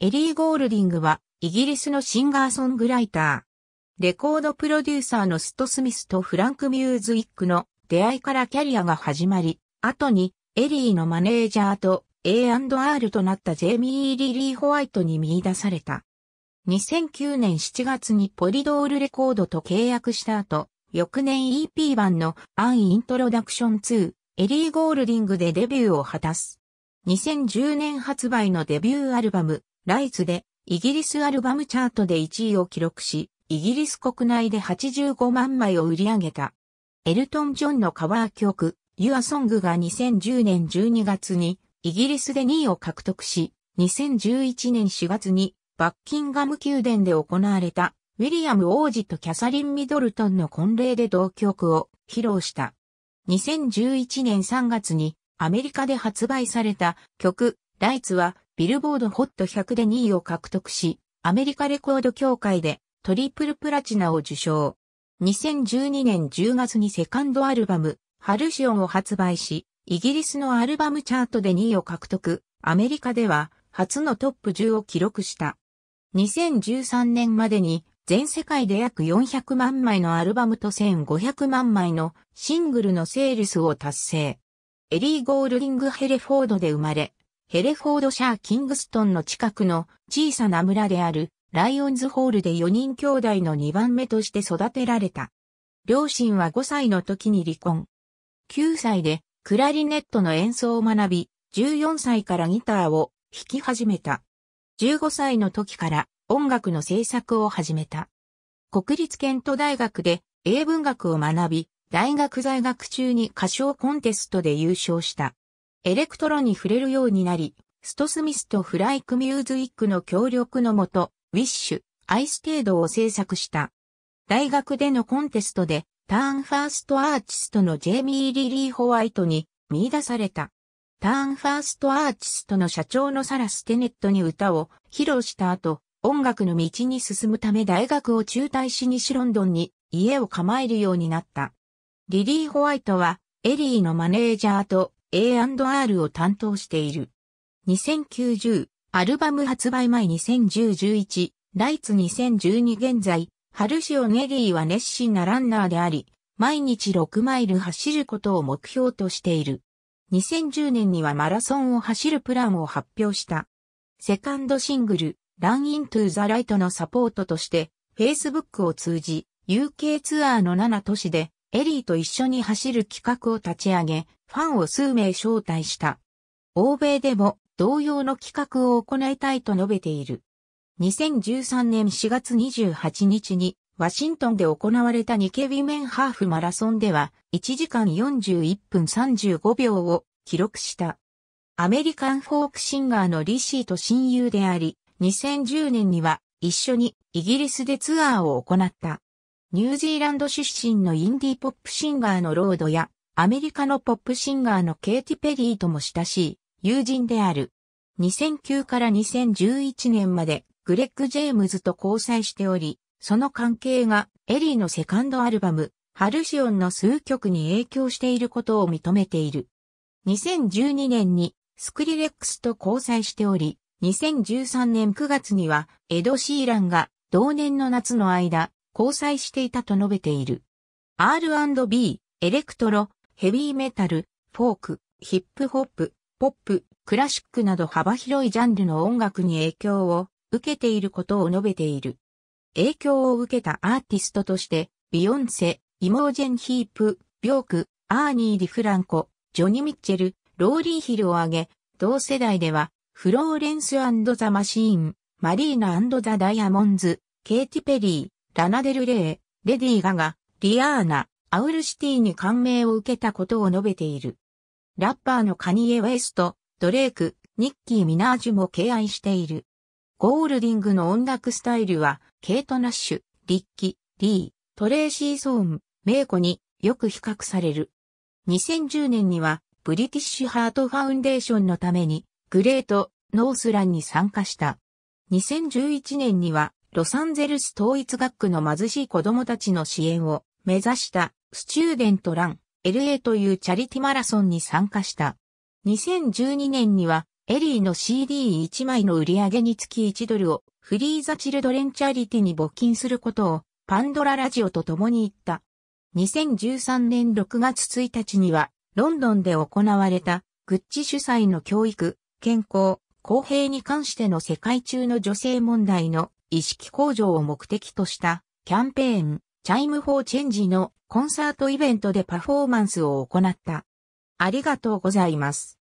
エリー・ゴールディングは、イギリスのシンガーソングライター。レコードプロデューサーのスト・スミスとフランク・ミューズイックの出会いからキャリアが始まり、後にエリーのマネージャーと A&R となったジェミー・リリー・ホワイトに見出された。2009年7月にポリドールレコードと契約した後、翌年 EP 版のアン・イントロダクション2、エリー・ゴールディングでデビューを果たす。2010年発売のデビューアルバム、ライツでイギリスアルバムチャートで1位を記録し、イギリス国内で85万枚を売り上げた。エルトン・ジョンのカバー曲、Your Song が2010年12月にイギリスで2位を獲得し、2011年4月にバッキンガム宮殿で行われたウィリアム王子とキャサリン・ミドルトンの婚礼で同曲を披露した。2011年3月にアメリカで発売された曲、ライツはビルボードホット100で2位を獲得し、アメリカレコード協会でトリプルプラチナを受賞。2012年10月にセカンドアルバム、ハルシオンを発売し、イギリスのアルバムチャートで2位を獲得、アメリカでは初のトップ10を記録した。2013年までに全世界で約400万枚のアルバムと1500万枚のシングルのセールスを達成。エリー・ゴールディング・ヘレフォードで生まれ、ヘレフォードシャー・キングストンの近くの小さな村であるライオンズホールで4人兄弟の2番目として育てられた。両親は5歳の時に離婚。9歳でクラリネットの演奏を学び、14歳からギターを弾き始めた。15歳の時から音楽の制作を始めた。国立ケント大学で英文学を学び、大学在学中に歌唱コンテストで優勝した。エレクトロに触れるようになり、ストスミスとフライクミューズイックの協力のもと、ウィッシュ、アイステードを制作した。大学でのコンテストで、ターンファーストアーチストのジェイミー・リリー・ホワイトに見出された。ターンファーストアーチストの社長のサラ・ステネットに歌を披露した後、音楽の道に進むため大学を中退し西ロンドンに家を構えるようになった。リリー・ホワイトはエリーのマネージャーと A&R を担当している。2090、アルバム発売前2010-11、ライツ2012現在、ハルシオ・ネリーは熱心なランナーであり、毎日6マイル走ることを目標としている。2010年にはマラソンを走るプランを発表した。セカンドシングル、ラ u n into the Light のサポートとして、Facebook を通じ、UK ツアーの7都市で、エリーと一緒に走る企画を立ち上げ、ファンを数名招待した。欧米でも同様の企画を行いたいと述べている。2013年4月28日にワシントンで行われたニケビメンハーフマラソンでは1時間41分35秒を記録した。アメリカンフォークシンガーのリシーと親友であり、2010年には一緒にイギリスでツアーを行った。ニュージーランド出身のインディーポップシンガーのロードやアメリカのポップシンガーのケイティ・ペリーとも親しい友人である。2009から2011年までグレッグ・ジェームズと交際しており、その関係がエリーのセカンドアルバム、ハルシオンの数曲に影響していることを認めている。2012年にスクリレックスと交際しており、2013年9月にはエド・シーランが同年の夏の間交際していたと述べている。R&B、エレクトロ、ヘビーメタル、フォーク、ヒップホップ、ポップ、クラシックなど幅広いジャンルの音楽に影響を受けていることを述べている。影響を受けたアーティストとして、ビヨンセ、イモージェン・ヒープ、ビョーク、アーニー・ディフランコ、ジョニ・ミッチェル、ローリー・ヒルを挙げ、同世代では、フローレンスアンド・ザ・マシーン、マリーナアンド・ザ・ダイヤモンズ、ケイティ・ペリー、ラナデル・レイ、レディー・ガガ、リアーナ、アウルシティに感銘を受けたことを述べている。ラッパーのカニエ・ウェスト、ドレイク、ニッキー・ミナージュも敬愛している。ゴールディングの音楽スタイルは、ケイト・ナッシュ、リッキ、ー、リー、トレーシー・ソーン、メイコによく比較される。2010年には、ブリティッシュ・ハート・ファウンデーションのために、グレート・ノースランに参加した。2011年には、ロサンゼルス統一学区の貧しい子供たちの支援を目指したスチューデントラン、LA というチャリティマラソンに参加した。2012年には、エリーの CD1 枚の売り上げにつき1ドルをフリーザチルドレンチャリティに募金することをパンドララジオと共に言った。2013年6月1日にはロンドンで行われたグッチ主催の教育、健康、公平に関しての世界中の女性問題の意識向上を目的としたキャンペーンチャイム・フォー・チェンジのコンサートイベントでパフォーマンスを行った。ありがとうございます。